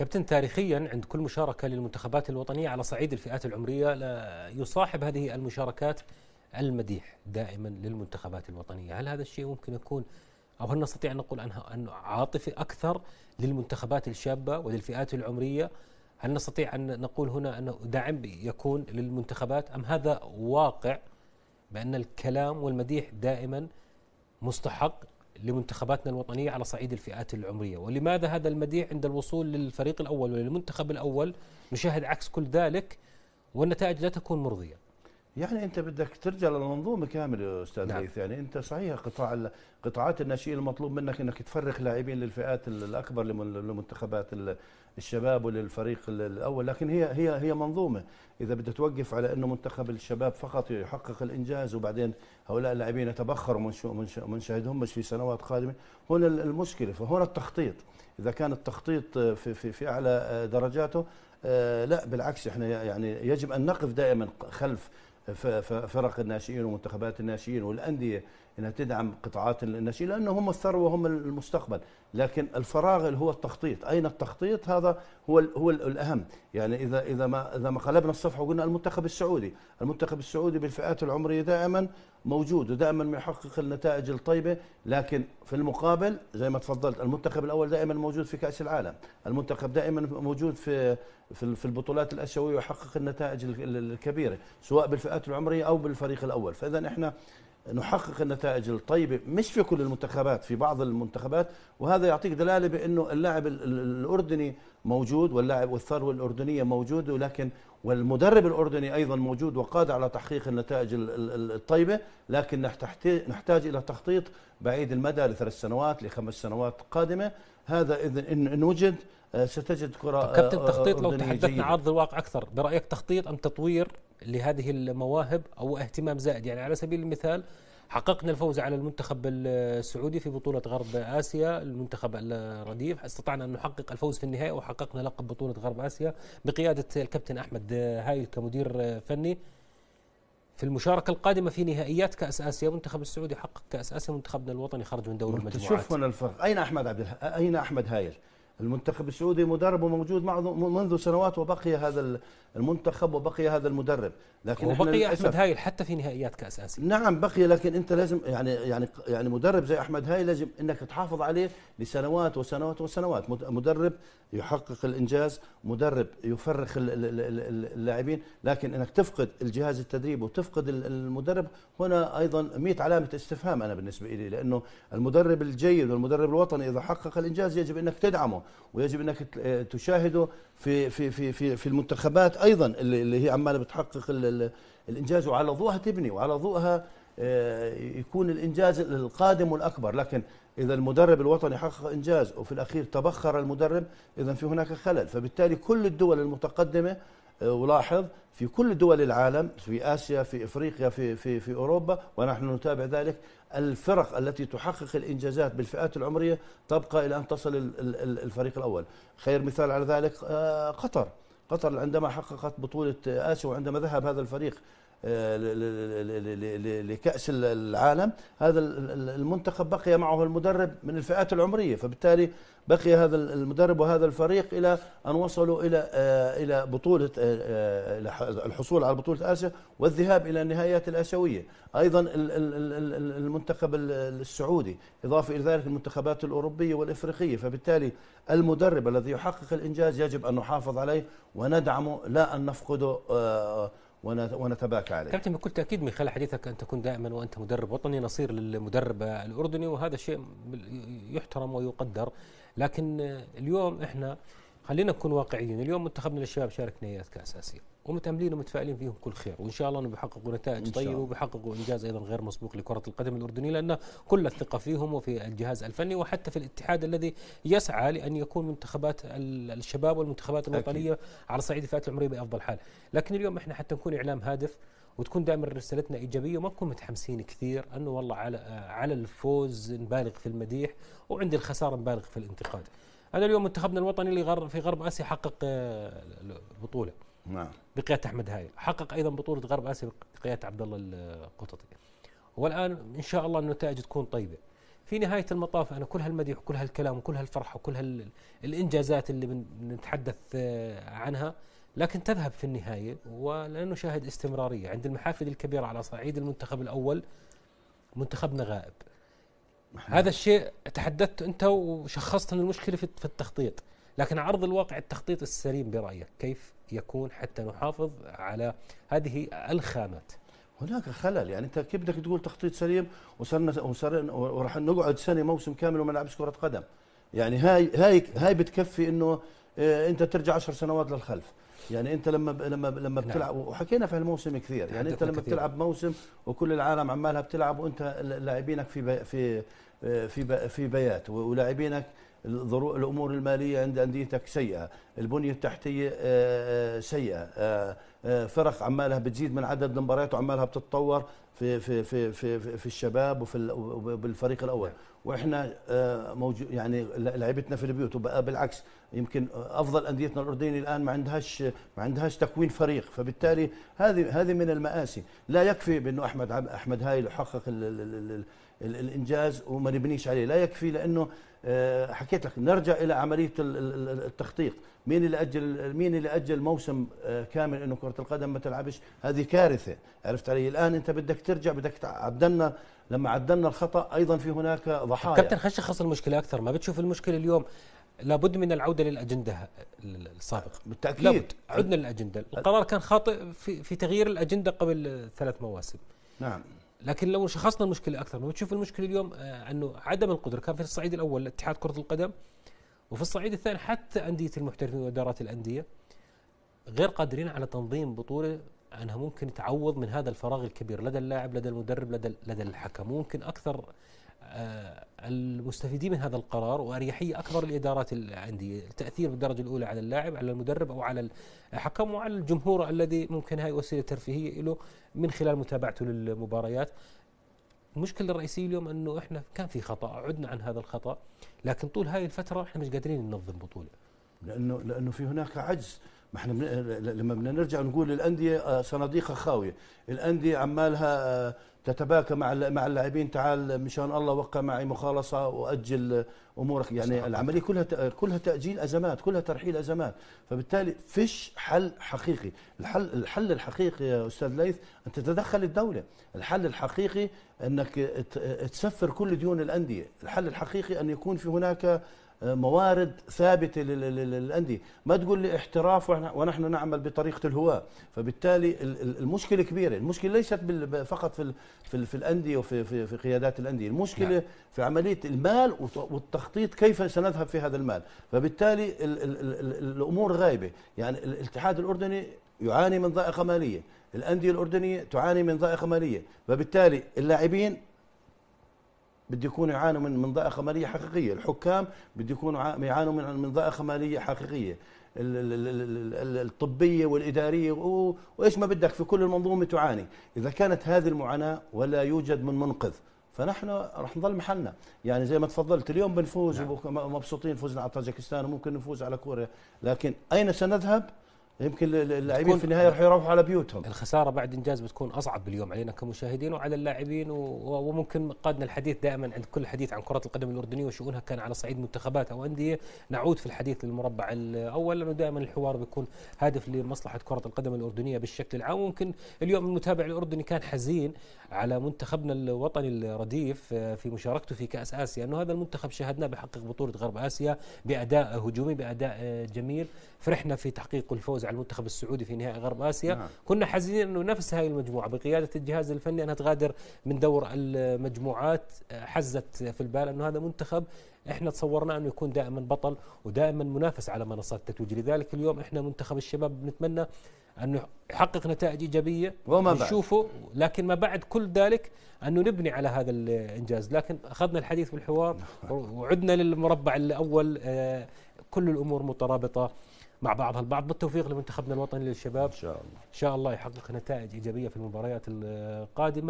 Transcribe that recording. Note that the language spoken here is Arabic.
كابتن تاريخيا عند كل مشاركة للمنتخبات الوطنية على صعيد الفئات العمرية يصاحب هذه المشاركات المديح دائما للمنتخبات الوطنية هل هذا الشيء ممكن يكون أو هل نستطيع أن نقول أنها أنه عاطفي أكثر للمنتخبات الشابة وللفئات العمرية هل نستطيع أن نقول هنا أنه دعم يكون للمنتخبات أم هذا واقع بأن الكلام والمديح دائما مستحق لمنتخباتنا الوطنية على صعيد الفئات العمرية ولماذا هذا المديع عند الوصول للفريق الأول وللمنتخب الأول نشاهد عكس كل ذلك والنتائج لا تكون مرضية يعني انت بدك ترجع للمنظومه كامله استاذ نعم. يعني انت صحيح قطاع قطاعات الناشئين المطلوب منك انك تفرخ لاعبين للفئات الاكبر لمنتخبات الشباب وللفريق الاول لكن هي هي هي منظومه اذا بدها توقف على انه منتخب الشباب فقط يحقق الانجاز وبعدين هؤلاء اللاعبين يتبخروا من مش في سنوات قادمه هون المشكله فهون التخطيط اذا كان التخطيط في في في اعلى درجاته آه، لا بالعكس احنا يعني يجب ان نقف دائما خلف فرق الناشئين ومنتخبات الناشئين والانديه انها تدعم قطاعات الناشئين لانه هم الثروه هم المستقبل لكن الفراغ اللي هو التخطيط اين التخطيط هذا هو هو الاهم يعني اذا اذا ما اذا ما قلبنا الصفحه وقلنا المنتخب السعودي المنتخب السعودي بالفئات العمريه دائما موجود ودائما يحقق النتائج الطيبه لكن في المقابل زي ما تفضلت المنتخب الاول دائما موجود في كاس العالم المنتخب دائما موجود في في البطولات الاسيويه ويحقق النتائج الكبيره سواء بالفئات العمريه او بالفريق الاول فاذا احنا نحقق النتائج الطيبه مش في كل المنتخبات في بعض المنتخبات وهذا يعطيك دلاله بانه اللاعب الاردني موجود واللاعب والثروه الاردنيه موجوده ولكن والمدرب الاردني ايضا موجود وقادر على تحقيق النتائج الطيبه لكن نحتاج الى تخطيط بعيد المدى لثلاث سنوات لخمس سنوات قادمه هذا اذا ان وجد آه، ستجد كره كابتن آه، تخطيط لو تحدثنا جيدة. عرض الواقع اكثر برايك تخطيط ام تطوير لهذه المواهب او اهتمام زائد يعني على سبيل المثال حققنا الفوز على المنتخب السعودي في بطولة غرب آسيا المنتخب الرديف استطعنا أن نحقق الفوز في النهاية وحققنا لقب بطولة غرب آسيا بقيادة الكابتن أحمد هايل كمدير فني في المشاركة القادمة في نهائيات كأس آسيا منتخب السعودي حقق كأس آسيا منتخبنا الوطني خرج من دور المجموعات شوف الفرق أين أحمد عبد أين أحمد هايل المنتخب السعودي مدرب وموجود معه منذ سنوات وبقي هذا المنتخب وبقي هذا المدرب لكن وبقي احمد هايل حتى في نهائيات كاس اسيا نعم بقي لكن انت لازم يعني يعني يعني مدرب زي احمد هايل لازم انك تحافظ عليه لسنوات وسنوات وسنوات مدرب يحقق الانجاز مدرب يفرخ اللاعبين لكن انك تفقد الجهاز التدريب وتفقد المدرب هنا ايضا 100 علامه استفهام انا بالنسبه لي لانه المدرب الجيد والمدرب الوطني اذا حقق الانجاز يجب انك تدعمه ويجب انك آه، تشاهده في في في في, في المنتخبات ايضا اللي هي عماله بتحقق الانجاز وعلى ضوءها تبني وعلى ضوءها آه، يكون الانجاز القادم والاكبر لكن اذا المدرب الوطني حقق انجاز وفي الاخير تبخر المدرب اذا في هناك خلل فبالتالي كل الدول المتقدمه ولاحظ في كل دول العالم في آسيا في إفريقيا في, في, في أوروبا ونحن نتابع ذلك الفرق التي تحقق الإنجازات بالفئات العمرية تبقى إلى أن تصل الفريق الأول خير مثال على ذلك آه، قطر قطر عندما حققت بطولة آسيا وعندما ذهب هذا الفريق لكأس العالم هذا المنتخب بقي معه المدرب من الفئات العمرية فبالتالي بقي هذا المدرب وهذا الفريق إلى أن وصلوا إلى آه، إلى بطولة آه، آه، الحصول على بطولة آسيا والذهاب إلى النهائيات الآسيوية أيضا المنتخب السعودي إضافة إلى ذلك المنتخبات الأوروبية والإفريقية فبالتالي المدرب الذي يحقق الإنجاز يجب أن نحافظ عليه وندعمه لا أن نفقده ونتباكى عليه كابتن بكل تاكيد من خلال حديثك ان تكون دائما وانت مدرب وطني نصير للمدرب الاردني وهذا شيء يحترم ويقدر لكن اليوم احنا خلينا نكون واقعيين اليوم منتخبنا للشباب شارك نهائيات كاس اسيا ومتاملين ومتفائلين فيهم كل خير وان شاء الله انه بيحققوا نتائج طيبه وبيحققوا انجاز ايضا غير مسبوق لكره القدم الاردنيه لان كل الثقه فيهم وفي الجهاز الفني وحتى في الاتحاد الذي يسعى لان يكون منتخبات الشباب والمنتخبات الوطنيه أكيد. على صعيد الفئات العمريه بافضل حال، لكن اليوم احنا حتى نكون اعلام هادف وتكون دائما رسالتنا ايجابيه وما نكون متحمسين كثير انه والله على على الفوز نبالغ في المديح وعند الخساره نبالغ في الانتقاد. انا اليوم منتخبنا الوطني اللي في غرب اسيا حقق آه، بطوله. نعم بقياده احمد هايل حقق ايضا بطوله غرب اسيا بقياده عبد الله القططي والان ان شاء الله النتائج تكون طيبه في نهايه المطاف انا كل هالمديح وكل هالكلام وكل هالفرحه وكل هالانجازات اللي بنتحدث آه، عنها لكن تذهب في النهايه ولانه شاهد استمراريه عند المحافل الكبيره على صعيد المنتخب الاول منتخبنا غائب هذا الشيء تحدثت انت وشخصت ان المشكله في التخطيط لكن عرض الواقع التخطيط السليم برأيك كيف يكون حتى نحافظ على هذه الخامات هناك خلل يعني انت كيف بدك تقول تخطيط سليم وصرنا وصرنا وراح نقعد سنه موسم كامل وما نلعبش كره قدم يعني هاي هاي هاي بتكفي انه آه، انت ترجع عشر سنوات للخلف يعني انت لما لما لما نعم. بتلعب وحكينا في هالموسم كثير يعني انت لما بتلعب موسم وكل العالم عمالها بتلعب وانت لاعبينك في في آه، في في بيات ولاعبينك الامور الماليه عند انديتك سيئه، البنيه التحتيه آه، آه، سيئه، آه، فرق عمالها بتزيد من عدد المباريات وعمالها بتتطور في في في في, في الشباب وفي وبالفريق الاول، نعم. واحنا موجود يعني لعبتنا في البيوت وبقى بالعكس يمكن افضل انديتنا الاردنيه الان ما عندهاش ما عندهاش تكوين فريق فبالتالي هذه هذه من المآسي لا يكفي بانه احمد احمد هايل يحقق الانجاز وما نبنيش عليه لا يكفي لانه آه، حكيت لك نرجع الى عمليه التخطيط مين اللي اجل مين اللي اجل موسم آه، كامل انه كره القدم ما تلعبش هذه كارثه عرفت علي الان انت بدك ترجع بدك عدلنا لما عدلنا الخطا ايضا في هناك ضحايا كابتن خش خص المشكله اكثر ما بتشوف المشكله اليوم لابد من العوده للاجنده السابقه بالتاكيد لابد عدنا للاجنده القرار كان خاطئ في, في تغيير الاجنده قبل ثلاث مواسم نعم لكن لو شخصنا المشكله اكثر بتشوف المشكله اليوم آه، انه عدم القدره كان في الصعيد الاول اتحاد كره القدم وفي الصعيد الثاني حتى انديه المحترفين وادارات الانديه غير قادرين على تنظيم بطوله انها ممكن تعوض من هذا الفراغ الكبير لدى اللاعب لدى المدرب لدى لدى الحكم ممكن اكثر آه، المستفيدين من هذا القرار واريحيه اكبر لادارات الانديه، التاثير بالدرجه الاولى على اللاعب على المدرب او على الحكم وعلى الجمهور الذي ممكن هاي وسيله ترفيهيه له من خلال متابعته للمباريات. المشكله الرئيسيه اليوم انه احنا كان في خطا عدنا عن هذا الخطا لكن طول هاي الفتره احنا مش قادرين ننظم بطوله. لانه لانه في هناك عجز ما احنا من... لما بدنا نرجع نقول الانديه آه، صناديقها خاويه الانديه عمالها آه، تتباكى مع مع اللاعبين تعال مشان الله وقع معي مخالصه واجل امورك يعني صحيح. العمليه كلها كلها تاجيل ازمات كلها ترحيل ازمات فبالتالي فيش حل حقيقي الحل الحل الحقيقي يا استاذ ليث ان تتدخل الدوله الحل الحقيقي انك تسفر كل ديون الانديه الحل الحقيقي ان يكون في هناك موارد ثابته للانديه، ما تقول لي احتراف ونحن نعمل بطريقه الهواه، فبالتالي المشكله كبيره، المشكله ليست فقط في في, في الانديه وفي في, في قيادات الانديه، المشكله نعم. في عمليه المال والتخطيط كيف سنذهب في هذا المال، فبالتالي الـ الـ الـ الامور غايبه، يعني الاتحاد الاردني يعاني من ضائقه ماليه، الانديه الاردنيه تعاني من ضائقه ماليه، فبالتالي اللاعبين بده يكونوا يعانوا من من ضائقه ماليه حقيقية الحكام بده يكونوا يعانوا من من ضائقه ماليه حقيقية الطبية والإدارية وإيش ما بدك في كل المنظومة تعاني إذا كانت هذه المعاناة ولا يوجد من منقذ فنحن رح نضل محلنا يعني زي ما تفضلت اليوم بنفوز نعم. مبسوطين فزنا على طاجكستان وممكن نفوز على كوريا لكن أين سنذهب يمكن اللاعبين في النهايه راح يروحوا على بيوتهم الخساره بعد انجاز بتكون اصعب اليوم علينا كمشاهدين وعلى اللاعبين وممكن قادنا الحديث دائما عند كل حديث عن كره القدم الاردنيه وشؤونها كان على صعيد منتخبات او انديه نعود في الحديث للمربع الاول لانه دائما الحوار بيكون هادف لمصلحه كره القدم الاردنيه بالشكل العام وممكن اليوم المتابع الاردني كان حزين على منتخبنا الوطني الرديف آه، في مشاركته في كاس اسيا انه هذا المنتخب شاهدناه بحقق بطوله غرب اسيا باداء هجومي باداء آه، جميل فرحنا في تحقيق الفوز على المنتخب السعودي في نهائي غرب اسيا نعم. كنا حزينين انه نفس هذه المجموعه بقياده الجهاز الفني انها تغادر من دور المجموعات حزت في البال انه هذا منتخب احنا تصورنا انه يكون دائما بطل ودائما منافس على منصات التتويج لذلك اليوم احنا منتخب الشباب بنتمنى انه يحقق نتائج ايجابيه وما بعد نشوفه لكن ما بعد كل ذلك انه نبني على هذا الانجاز لكن اخذنا الحديث بالحوار نعم. وعدنا للمربع الاول آه، كل الامور مترابطه مع بعضها البعض بالتوفيق لمنتخبنا الوطني للشباب إن شاء الله إن شاء الله يحقق نتائج إيجابية في المباريات القادمة